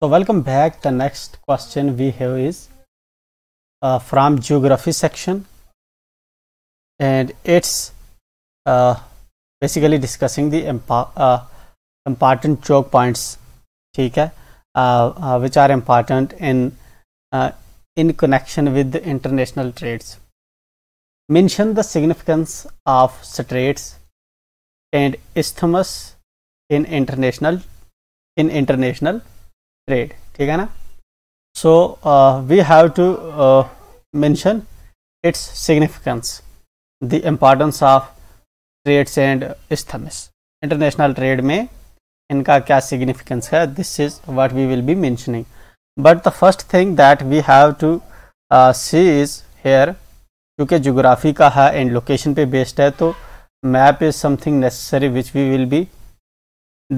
So welcome back. The next question we have is uh, from geography section and it's uh, basically discussing the impo uh, important choke points okay, uh, uh, which are important in uh, in connection with the international trades. Mention the significance of straits and isthmus in international in international rate ठीक है ना so we have to mention it's significance the importance of trades and isthmus international trade में इनका क्या significance है this is what we will be mentioning but the first thing that we have to see is here क्योंकि geography का है and location पे based है तो map is something necessary which we will be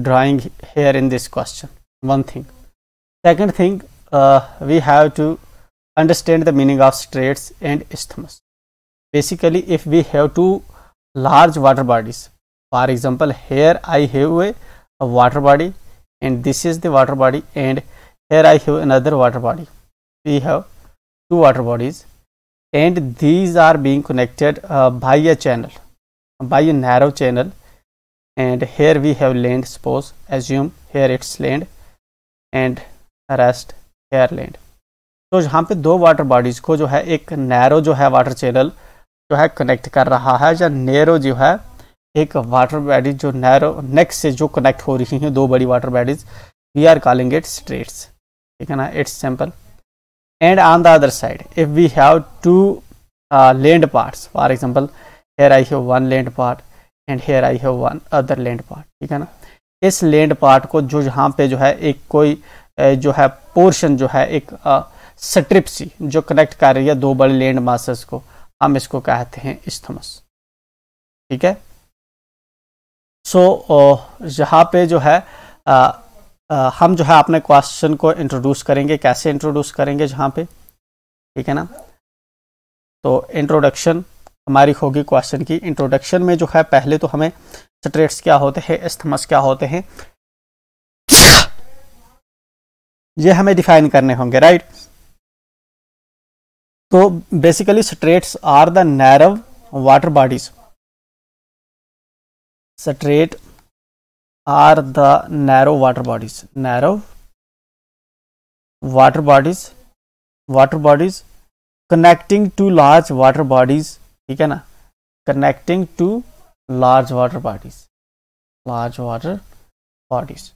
drawing here in this question one thing Second thing, uh, we have to understand the meaning of straits and isthmus. Basically, if we have two large water bodies, for example, here I have a, a water body and this is the water body and here I have another water body. We have two water bodies and these are being connected uh, by a channel, by a narrow channel and here we have land suppose assume here it's land and rest are land तो यहाँ पे दो water bodies को जो है एक narrow जो है वाटर चैनल जो है कनेक्ट कर रहा है या नैरो जो है एक वाटर बॉडीज जो नैरो नेक्स्ट से जो कनेक्ट हो रही हैं दो बड़ी water bodies we are calling it straits ठीक है ना it's simple and on the other side if we have two land parts for example here I have one land part and here I have one other land part ठीक है ना इस land part को जो यहाँ पे जो है एक कोई जो है पोर्शन जो है एक स्ट्रिप सी जो कनेक्ट कर रही है दो बड़े लैंड मासस को हम इसको कहते हैं इस्थमस ठीक है सो so, यहाँ पे जो है आ, आ, हम जो है अपने क्वेश्चन को इंट्रोड्यूस करेंगे कैसे इंट्रोड्यूस करेंगे जहाँ पे ठीक है ना तो इंट्रोडक्शन हमारी होगी क्वेश्चन की इंट्रोडक्शन में जो है पहले तो हमें स्ट्रेट्स क्या होते हैं इस्थमस क्या होते हैं ये हमें डिफाइन करने होंगे राइट तो basically straits are the narrow water bodies strait are the narrow water bodies narrow water bodies water bodies connecting two large water bodies ठीक है ना connecting two large water bodies large water bodies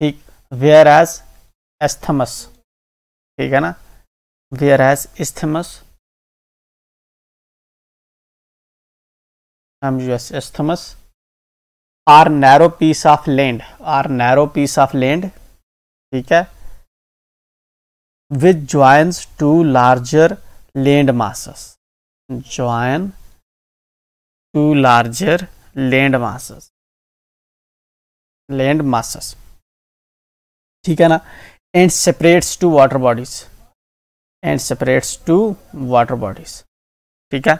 ठीक whereas isthmus ठीक है ना whereas isthmus M U S isthmus are narrow piece of land are narrow piece of land ठीक है with joins two larger land MASS join two larger land masses land masses ठीक है ना and separates two water bodies and separates two water bodies ठीक है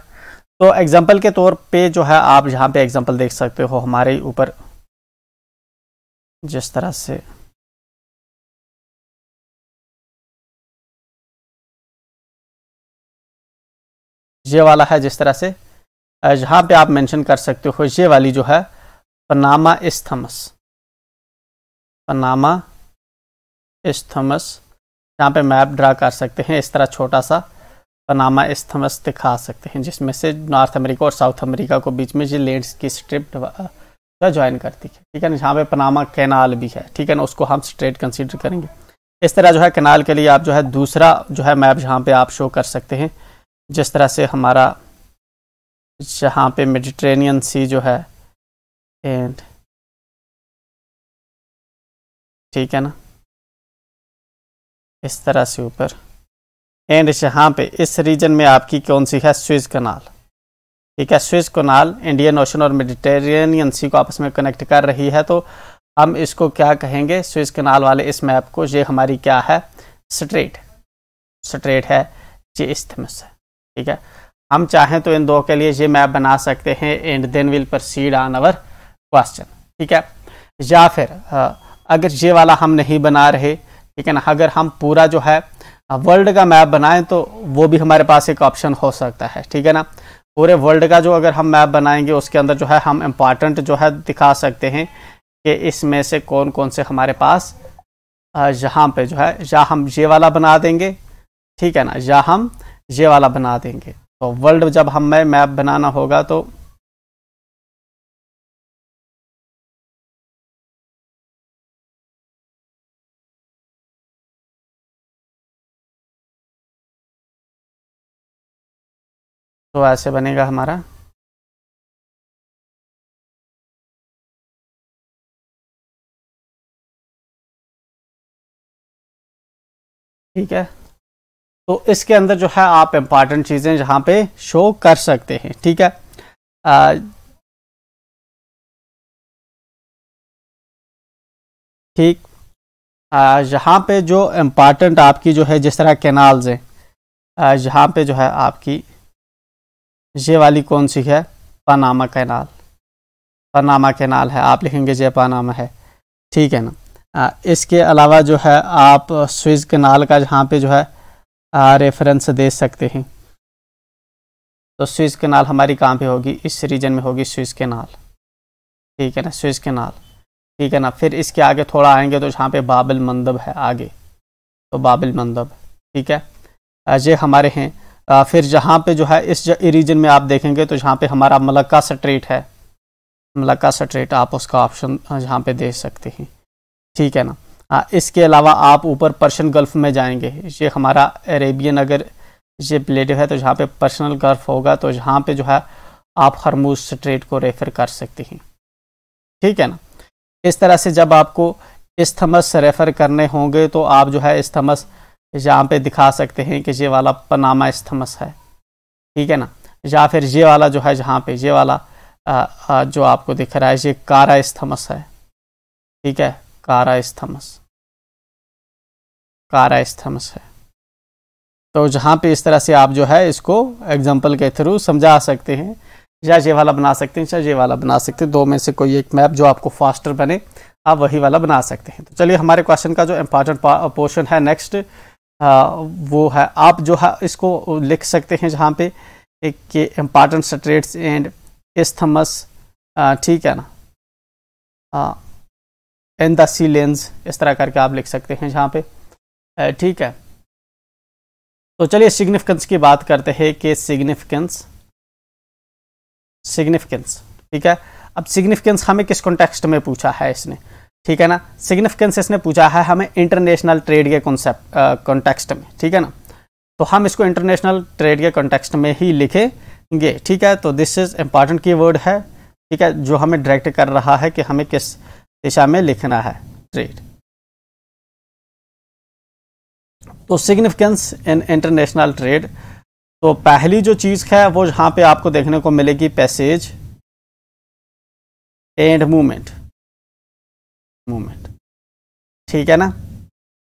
तो example के तौर पे जो है आप यहाँ पे एग्जाम्पल देख सकते हो हमारे ऊपर जिस तरह से ये वाला है जिस तरह से जहाँ पे आप मेंशन कर सकते हो ये वाली जो है पनामा इस्थमस पनामा स्थमस जहाँ पे मैप ड्रा कर सकते हैं इस तरह छोटा सा पनामा स्थमस दिखा सकते हैं जिसमें से नॉर्थ अमेरिका और साउथ अमेरिका को बीच में जो लेंड्स की स्ट्रिप ज्वाइन करती है ठीक है ना जहाँ पे पनामा कैनाल भी है ठीक है ना उसको हम स्ट्रेट कंसिडर करेंगे इस तरह जो है कैनाल के लिए आप जो है दूसरा जो है मैप जहाँ पर आप शो कर सकते हैं जिस तरह से हमारा जहाँ पे मेडिट्रेनियन सी जो है एंड ठीक है ना इस तरह से ऊपर एंड यहाँ पे इस रीजन में आपकी कौन सी है स्विज कनाल ठीक है स्विज कनाल इंडियन ओशन और मेडिटेरेनियन सी को आपस में कनेक्ट कर रही है तो हम इसको क्या कहेंगे स्विज कनाल वाले इस मैप को ये हमारी क्या है स्ट्रेट स्ट्रेट है ये इस्थमस है ठीक है हम चाहें तो इन दो के लिए ये मैप बना सकते हैं and then will proceed on our question ठीक है या फिर अगर ये वाला हम नहीं बना रहे ठीक है ना अगर हम पूरा जो है वर्ल्ड का मैप बनाएं तो वो भी हमारे पास एक ऑप्शन हो सकता है ठीक है ना पूरे वर्ल्ड का जो अगर हम मैप बनाएंगे उसके अंदर जो है हम इम्पॉर्टेंट जो है दिखा सकते हैं कि इसमें से कौन कौन से हमारे पास यहाँ पे जो है या हम ये वाला बना देंगे ठीक है ना या हम ये वाला बना देंगे तो वर्ल्ड जब हमें मैप बनाना होगा तो तो ऐसे बनेगा हमारा ठीक है तो इसके अंदर जो है आप इम्पॉर्टेंट चीज़ें जहां पे शो कर सकते हैं ठीक है आ, ठीक यहाँ पे जो इम्पॉर्टेंट आपकी जो है जिस तरह कैनाल्स हैं यहाँ पे जो है आपकी ये वाली कौन सी है पनामा कैनाल पनामा कैनाल है आप लिखेंगे ये पनामा है ठीक है ना आ, इसके अलावा जो है आप स्विज कैनाल का जहाँ पे जो है आ, रेफरेंस दे सकते हैं तो स्विज कैनाल हमारी कहाँ पे होगी इस रीजन में होगी स्विज कैनाल ठीक है ना स्विज कैनाल ठीक है ना फिर इसके आगे थोड़ा आएंगे तो जहाँ पे बाबिल मंदब है आगे तो बाबिल मंदब ठीक है ये हमारे हैं फिर जहाँ पे जो है इस रीजन में आप देखेंगे तो जहाँ पे हमारा मलक्का स्ट्रेट है मलक्का स्ट्रेट आप उसका ऑप्शन यहाँ पे दे सकते हैं ठीक है ना आ, इसके अलावा आप ऊपर पर्शियन गल्फ में जाएंगे ये हमारा अरेबियन अगर ये प्लेटिव है तो जहाँ पे पर्सनल गल्फ होगा तो जहाँ पे जो है आप हरमूज स्ट्रेट को रेफर कर सकते हैं ठीक है ना इस तरह से जब आपको इस्थमस रेफर करने होंगे तो आप जो है इस्थमस यहाँ पे दिखा सकते हैं कि ये वाला पनामा स्थमस है ठीक है ना या फिर ये वाला जो है जहाँ पे ये वाला आ, आ, जो आपको दिख रहा है ये कारा स्थमस है ठीक है कारा स्थमस कारा स्थमस है तो जहाँ पे इस तरह से आप जो है इसको एग्जाम्पल के थ्रू समझा सकते हैं या ये वाला बना सकते हैं या ये वाला बना सकते हैं दो में से कोई एक मैप जो आपको फास्टर बने आप वही वाला बना सकते हैं तो चलिए हमारे क्वेश्चन का जो इम्पॉर्टेंट पोर्शन है नेक्स्ट वो है आप जो है इसको लिख सकते हैं जहाँ पे कि इम्पॉर्टेंट स्ट्रेट्स एंड इस्थमस ठीक है ना एंड द सी लेंस इस तरह करके आप लिख सकते हैं जहाँ पे ठीक है तो चलिए सिग्निफिकेंस की बात करते हैं कि सिग्निफिकेंस सिग्निफिकेंस ठीक है अब सिग्निफिकेंस हमें किस कॉन्टेक्स्ट में पूछा है इसने ठीक है ना सिग्निफिकेंस इसने पूछा है हमें इंटरनेशनल ट्रेड के कॉन्सेप्ट कॉन्टेक्स्ट में ठीक है ना तो हम इसको इंटरनेशनल ट्रेड के कॉन्टेक्स्ट में ही लिखेंगे ठीक है तो this is important key word है ठीक है जो हमें डायरेक्ट कर रहा है कि हमें किस दिशा में लिखना है ट्रेड तो सिग्निफिकेंस इन इंटरनेशनल ट्रेड तो पहली जो चीज़ है वो यहां पे आपको देखने को मिलेगी पैसेज एंड मूवमेंट मूवमेंट ठीक है ना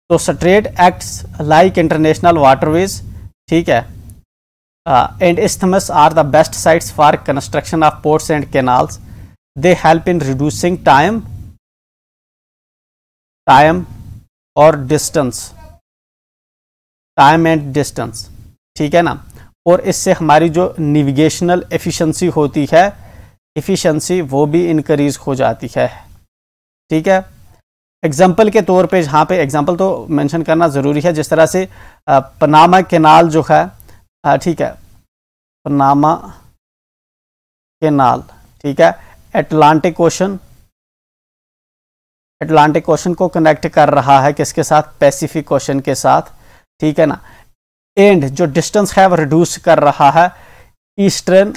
तो strait acts like international waterways ठीक है and isthmus are the best sites for construction of ports and canals they help in reducing time time और डिस्टेंस टाइम एंड डिस्टेंस ठीक है ना और इससे हमारी जो नेविगेशनल एफिशिएंसी होती है एफिशिएंसी वो भी इंक्रीज हो जाती है ठीक है एग्जाम्पल के तौर पे यहाँ पे एग्जाम्पल तो मेंशन करना ज़रूरी है जिस तरह से पनामा केनाल जो है ठीक है पनामा केनाल ठीक है एटलांटिक ओशन एटलांटिक ओशन को कनेक्ट कर रहा है किसके साथ पैसिफिक ओशन के साथ ठीक है ना एंड जो डिस्टेंस है वो रिड्यूस कर रहा है ईस्टर्न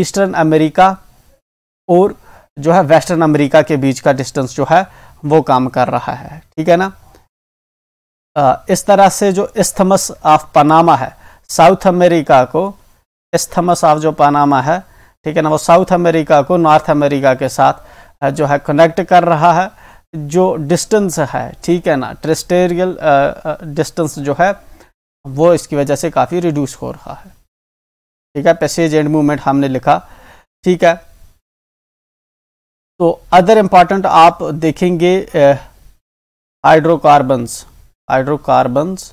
ईस्टर्न अमेरिका और जो है वेस्टर्न अमेरिका के बीच का डिस्टेंस जो है वो काम कर रहा है ठीक है ना इस तरह से जो इस्थमस ऑफ पनामा है साउथ अमेरिका को इस्थमस ऑफ जो पनामा है ठीक है ना वो साउथ अमेरिका को नॉर्थ अमेरिका के साथ जो है कनेक्ट कर रहा है जो डिस्टेंस है ठीक है ना ट्रिस्टेरियल डिस्टेंस जो है वो इसकी वजह से काफ़ी रिड्यूस हो रहा है ठीक है पैसेज एंड मूवमेंट हमने लिखा ठीक है तो अदर इम्पॉर्टेंट आप देखेंगे हाइड्रोकार्बन्स eh, हाइड्रोकार्बन्स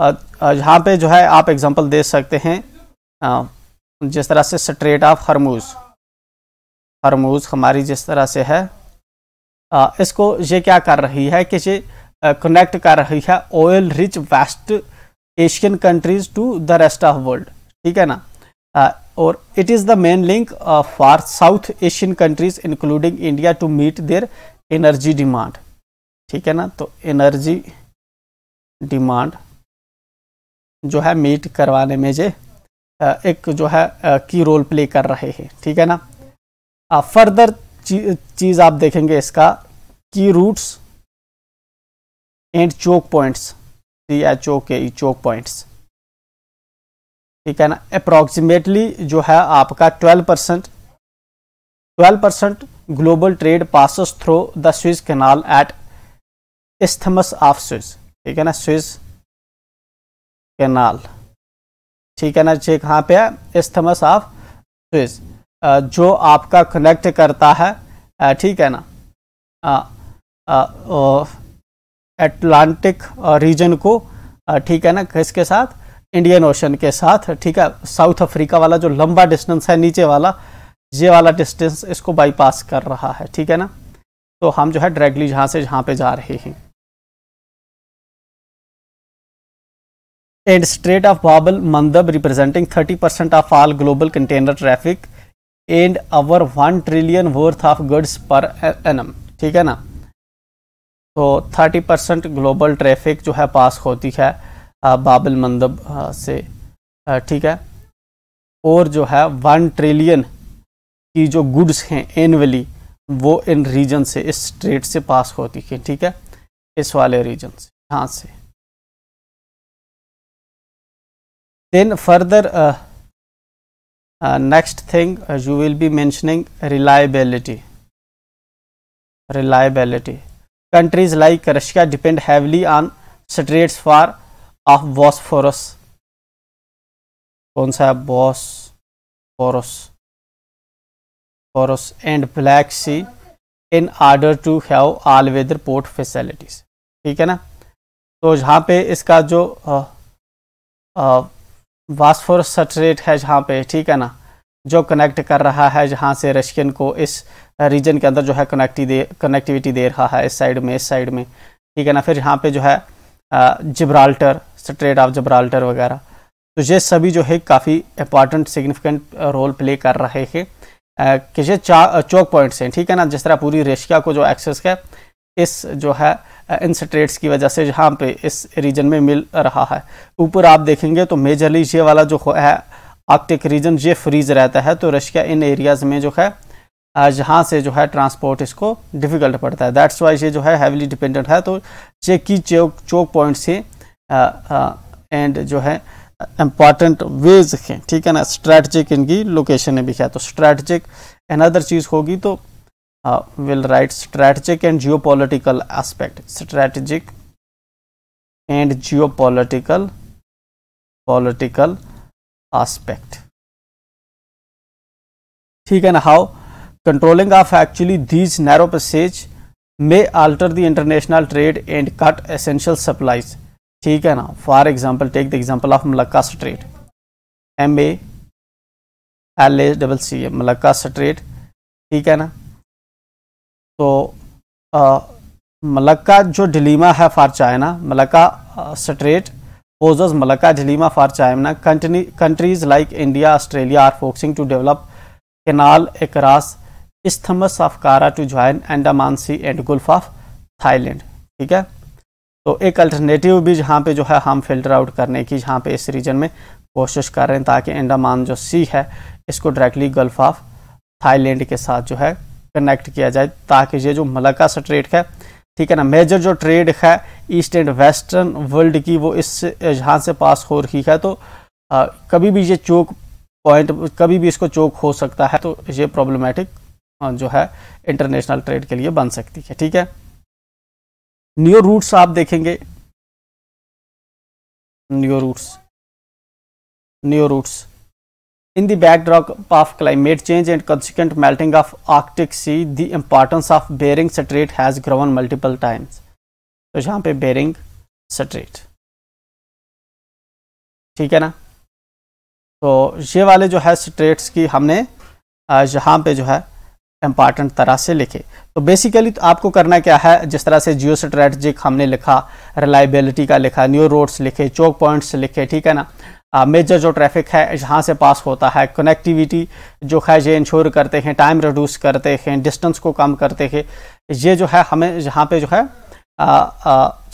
यहाँ पे जो है आप एग्जांपल दे सकते हैं आ, जिस तरह से स्ट्रेट ऑफ हरमूज हरमूज हमारी जिस तरह से है आ, इसको ये क्या कर रही है कि ये कनेक्ट कर रही है oil rich west Asian countries to the rest of world ठीक है ना uh, or it is the main link uh, for South Asian countries including India to meet their energy demand. ठीक है ना तो एनर्जी डिमांड जो है meet करवाने में जे एक जो है की रोल प्ले कर रहे हैं ठीक है ना फर्दर चीज़ आप देखेंगे इसका key routes and choke points C H O K E choke points ठीक है ना अप्रॉक्सीमेटली जो है आपका twelve percent twelve percent global trade passes through the Suez canal at isthmus of Suez ठीक है ना स्विज कैनाल ठीक है ना जे कहाँ पे है इस्थमस ऑफ स्विज जो आपका कनेक्ट करता है ठीक है ना एटलांटिक रीजन को ठीक है ना किसके साथ इंडियन ओशन के साथ ठीक है साउथ अफ्रीका वाला जो लंबा डिस्टेंस है नीचे वाला ये वाला डिस्टेंस इसको बाईपास कर रहा है ठीक है ना तो हम जो है डायरेक्टली जहाँ से जहाँ पे जा रहे हैं and Strait of Babel Mandab representing 30% of all global container traffic and our one trillion worth of goods per annum ठीक है ना तो 30% ग्लोबल ट्रैफिक जो है पास होती है बाबल मंदब से ठीक है और जो है वन ट्रिलियन की जो गुड्स हैं एनअली वो इन रीजन से इस स्ट्रेट से पास होती है ठीक है इस वाले रीजन से यहाँ से then further next thing you will be mentioning reliability reliability countries like Russia depend heavily on straits for of Bosphorus कौन सा है Bosphorus and Black Sea in order to have all weather port facilities ठीक है ना तो यहाँ पे इसका जो वास्फोरस सट्रेट है जहाँ पे ठीक है ना जो कनेक्ट कर रहा है जहाँ से रशियन को इस रीजन के अंदर जो है कनेक्टी दे कनेक्टिविटी दे रहा है इस साइड में इस साइड में ठीक है ना फिर यहाँ पे जो है जिब्राल्टर स्ट्रेट ऑफ जब्राल्टर वगैरह तो ये सभी जो है काफ़ी इंपॉर्टेंट सिग्निफिकेंट रोल प्ले कर रहे हैं कि ये चौक पॉइंट्स हैं ठीक है ना जिस तरह पूरी रेशिया को जो एक्सेस है इस जो है इन स्ट्रेट्स की वजह से जहाँ पे इस रीजन में मिल रहा है ऊपर आप देखेंगे तो मेजरली ये वाला जो है आर्कटिक रीजन ये फ्रीज रहता है तो रशिया इन एरियाज़ में जो है जहाँ से जो है ट्रांसपोर्ट इसको डिफ़िकल्ट पड़ता है दैट्स वाई ये जो है हैवीली डिपेंडेंट है तो ये की चौक चौक पॉइंट्स हैं एंड जो है इम्पॉर्टेंट वेज हैं ठीक है ना स्ट्रैटजिक इनकी लोकेशन ने भी है तो स्ट्रैटजिक अनदर चीज़ होगी तो will write strategic and geopolitical aspect strategic and geopolitical political aspect ठीक है ना how controlling of actually these narrow passage may alter the international trade and cut essential supplies ठीक है ना for example take the example of Malacca strait M A L A double C A Malacca strait ठीक है ना तो Malacca जो dilemma है for China Malacca strait poses Malacca dilemma for China countries like India Australia are focusing to develop canal across isthmus of Kra to join Andaman Sea and Gulf of ठीक है तो एक alternative भी जहाँ पे जो है हम फिल्टर आउट करने की जहाँ पे इस रीजन में कोशिश कर रहे हैं ताकि एंडामान जो सी है इसको डायरेक्टली गल्फ ऑफ थाईलैंड के साथ जो है कनेक्ट किया जाए ताकि ये जो मलका सा ट्रेड है ठीक है ना मेजर जो ट्रेड है ईस्ट एंड वेस्टर्न वर्ल्ड की वो इस यहाँ से पास हो रही है तो आ, कभी भी ये चौक पॉइंट कभी भी इसको चौक हो सकता है तो ये प्रॉब्लमेटिक जो है इंटरनेशनल ट्रेड के लिए बन सकती है ठीक है न्यू रूट्स आप देखेंगे new routes new routes in the backdrop of climate change and consequent melting of Arctic Sea the importance of Bering strait has grown multiple times तो यहां पे बेरिंग स्ट्रेट ठीक है ना तो ये वाले जो है स्ट्रेट्स की हमने यहां पे जो है इम्पॉर्टेंट तरह से लिखे तो बेसिकली तो आपको करना क्या है जिस तरह से जियो स्ट्रेटजिक हमने लिखा रिलायबिलिटी का लिखा न्यू रोड्स लिखे चौक पॉइंट्स लिखे ठीक है ना मेजर जो ट्रैफिक है जहाँ से पास होता है कनेक्टिविटी जो है ये इंश्योर करते हैं टाइम रिड्यूस करते हैं डिस्टेंस को कम करते हैं ये जो है हमें यहाँ पे जो है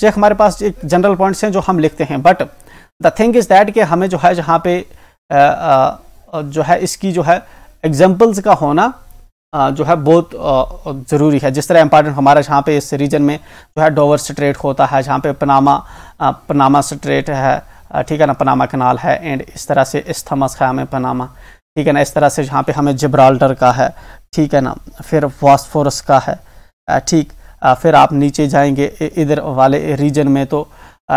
ये हमारे पास एक जनरल पॉइंट्स हैं जो हम लिखते हैं but the thing is that कि हमें जो है जहाँ पे आ, आ, जो है इसकी जो है एग्जाम्पल्स का होना जो है बहुत ज़रूरी है जिस तरह इम्पॉर्टेंट हमारे जहाँ पे इस रीजन में जो है डोवर स्ट्रेट होता है जहाँ पे पनामा पनामा स्ट्रेट है ठीक है ना पनामा कनाल है एंड इस तरह से इस्थमस है हमें पनामा ठीक है ना इस तरह से जहाँ पे हमें जिब्राल्टर का है ठीक है ना फिर वास्फोरस का है ठीक फिर आप नीचे जाएंगे इधर वाले रीजन में तो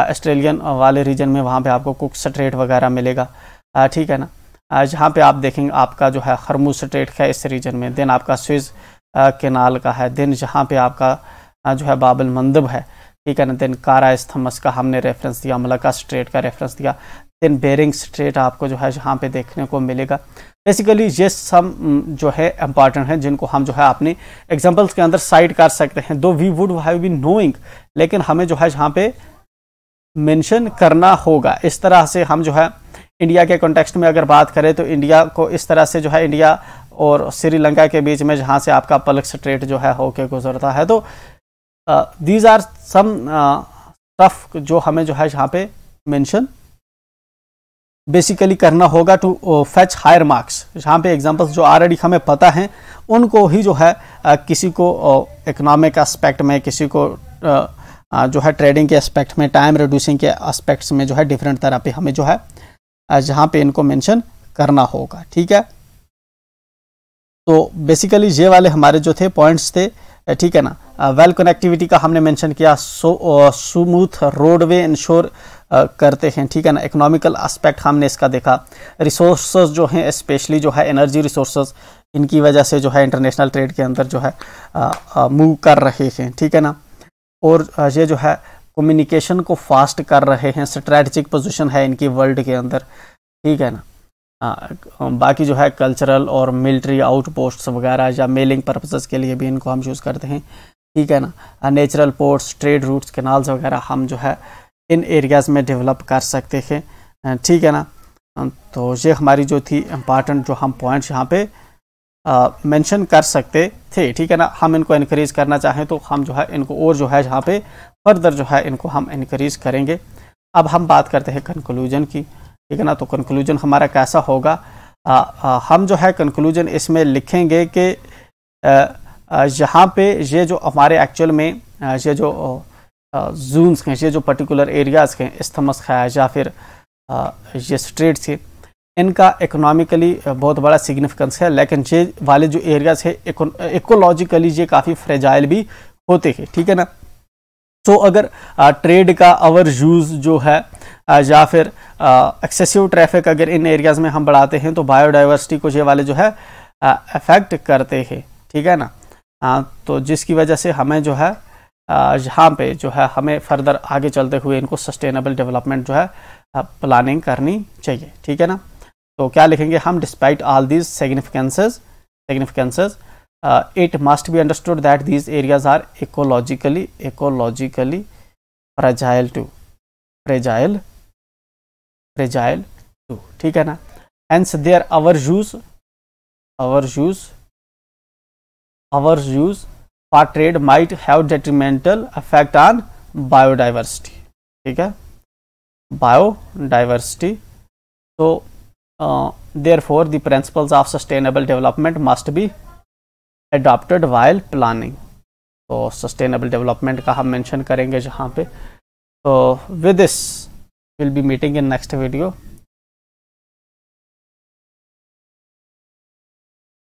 ऑस्ट्रेलियन वाले रीजन में वहाँ पर आपको कुक स्ट्रेट वगैरह मिलेगा ठीक है ना जहाँ पे आप देखेंगे आपका जो है खरमू स्टेट का इस रीजन में देन आपका स्विज केनाल का है देन जहाँ पे आपका जो है बाबल मंदब है ठीक है ना देन कारा स्थमस का हमने रेफरेंस दिया मलका स्ट्रेट का रेफरेंस दिया देन बेरिंग स्ट्रेट आपको जो है जहाँ पे देखने को मिलेगा बेसिकली ये सब जो है इम्पॉर्टेंट हैं जिनको हम जो है अपने एग्जाम्पल्स के अंदर साइड कर सकते हैं though we would have been knowing लेकिन हमें जो है जहाँ पे मेंशन करना होगा इस तरह से हम जो है इंडिया के कॉन्टेक्स्ट में अगर बात करें तो इंडिया को इस तरह से जो है इंडिया और श्रीलंका के बीच में जहाँ से आपका पलक स्ट्रेट जो है होके गुजरता है तो दीज आर सम टफ जो हमें जो है यहाँ पे मेंशन बेसिकली करना होगा टू फैच हायर मार्क्स जहाँ पे एग्जांपल्स जो ऑलरेडी हमें पता हैं उनको ही जो है आ, किसी को इकोनॉमिक एस्पेक्ट में किसी को आ, जो है ट्रेडिंग के एस्पेक्ट में टाइम रिड्यूसिंग के एस्पेक्ट्स में जो है डिफरेंट तरह पे हमें जो है जहाँ पे इनको मेंशन करना होगा ठीक है तो बेसिकली ये वाले हमारे जो थे पॉइंट्स थे ठीक है ना वेल कनेक्टिविटी का हमने मेंशन किया सो स्मूथ रोडवे इंश्योर करते हैं ठीक है ना इकोनॉमिकल एस्पेक्ट हमने इसका देखा रिसोर्स जो हैं स्पेशली जो है एनर्जी रिसोर्स इनकी वजह से जो है इंटरनेशनल ट्रेड के अंदर जो है मूव कर रहे हैं ठीक है ना और ये जो है कम्युनिकेशन को फास्ट कर रहे हैं स्ट्रेटजिक पोजीशन है इनकी वर्ल्ड के अंदर ठीक है ना आ, हाँ, बाकी जो है कल्चरल और मिलिट्री आउटपोस्ट्स वगैरह या मेलिंग पर्पसेस के लिए भी इनको हम यूज़ करते हैं ठीक है ना natural ports trade routes canals वगैरह हम जो है इन एरियाज़ में डेवलप कर सकते हैं ठीक है ना तो ये हमारी जो थी इम्पॉर्टेंट जो हम पॉइंट्स यहाँ पर मेंशन कर सकते थे ठीक है ना हम इनको इनक्रीज़ करना चाहें तो हम जो है इनको और जो है यहाँ पे फर्दर जो है इनको हम इनक्रीज़ करेंगे अब हम बात करते हैं कंक्लूजन की ठीक है ना तो कंक्लूजन हमारा कैसा होगा आ, आ, हम जो है कंक्लूजन इसमें लिखेंगे कि यहाँ पे ये जो हमारे एक्चुअल में ये जो जूनस हैं ये जो पर्टिकुलर एरियाज़ हैं इस्तमस है या फिर ये स्ट्रीट्स हैं इनका इकोनॉमिकली बहुत बड़ा सिग्निफिकेंस है लेकिन ये वाले जो एरियाज है इकोलॉजिकली ये काफ़ी फ्रेजाइल भी होते हैं ठीक है ना तो अगर ट्रेड का अवर यूज़ जो है या फिर एक्सेसिव ट्रैफिक अगर इन एरियाज़ में हम बढ़ाते हैं तो बायोडाइवर्सिटी को ये वाले जो है अफेक्ट करते हैं ठीक है ना आ, तो जिसकी वजह से हमें जो है यहाँ पे जो है हमें फर्दर आगे चलते हुए इनको सस्टेनेबल डेवलपमेंट जो है प्लानिंग करनी चाहिए ठीक है ना तो क्या लिखेंगे हम despite all these significances significances it must be understood that these areas are ecologically ecologically fragile too fragile fragile too ठीक है ना and they are overuse overuse overuse for trade might have detrimental affect on biodiversity ठीक है biodiversity तो therefore, the principles of sustainable development must be adopted while planning. so sustainable development ka hum mention karenge jahan pe so with this we'll be meeting in next video